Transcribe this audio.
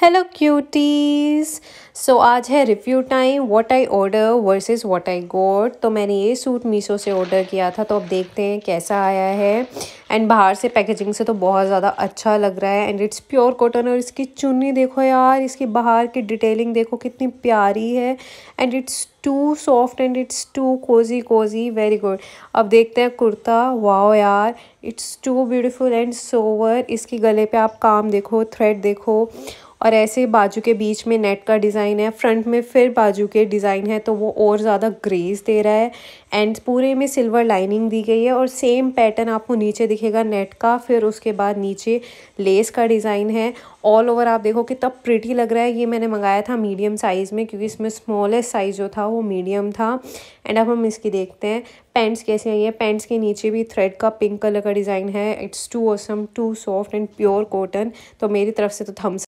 hello cuties so आज है review time what I order versus what I got तो मैंने ये सूट मीशो से ऑर्डर किया था तो अब देखते हैं कैसा आया है एंड बाहर से पैकेजिंग से तो बहुत ज़्यादा अच्छा लग रहा है एंड इट्स प्योर कॉटन और इसकी चुन्नी देखो यार इसकी बाहर की डिटेलिंग देखो कितनी प्यारी है and it's too soft and it's too cozy cozy very good अब देखते हैं कुर्ता वाओ यार it's too beautiful and sober इसकी गले पे आप काम देखो थ्रेड देखो और ऐसे बाजू के बीच में नेट का डिज़ाइन है फ्रंट में फिर बाजू के डिज़ाइन है तो वो और ज़्यादा ग्रेज दे रहा है एंड पूरे में सिल्वर लाइनिंग दी गई है और सेम पैटर्न आपको नीचे दिखेगा नेट का फिर उसके बाद नीचे लेस का डिज़ाइन है ऑल ओवर आप देखो कितना प्रिटी लग रहा है ये मैंने मंगाया था मीडियम साइज़ में क्योंकि इसमें स्मॉलेस्ट साइज़ जो था वो मीडियम था एंड अब हम इसकी देखते हैं पैंट्स कैसे आई है पैंट्स के नीचे भी थ्रेड का पिंक कलर का डिज़ाइन है it's too awesome too soft and pure cotton तो मेरी तरफ से तो थम्स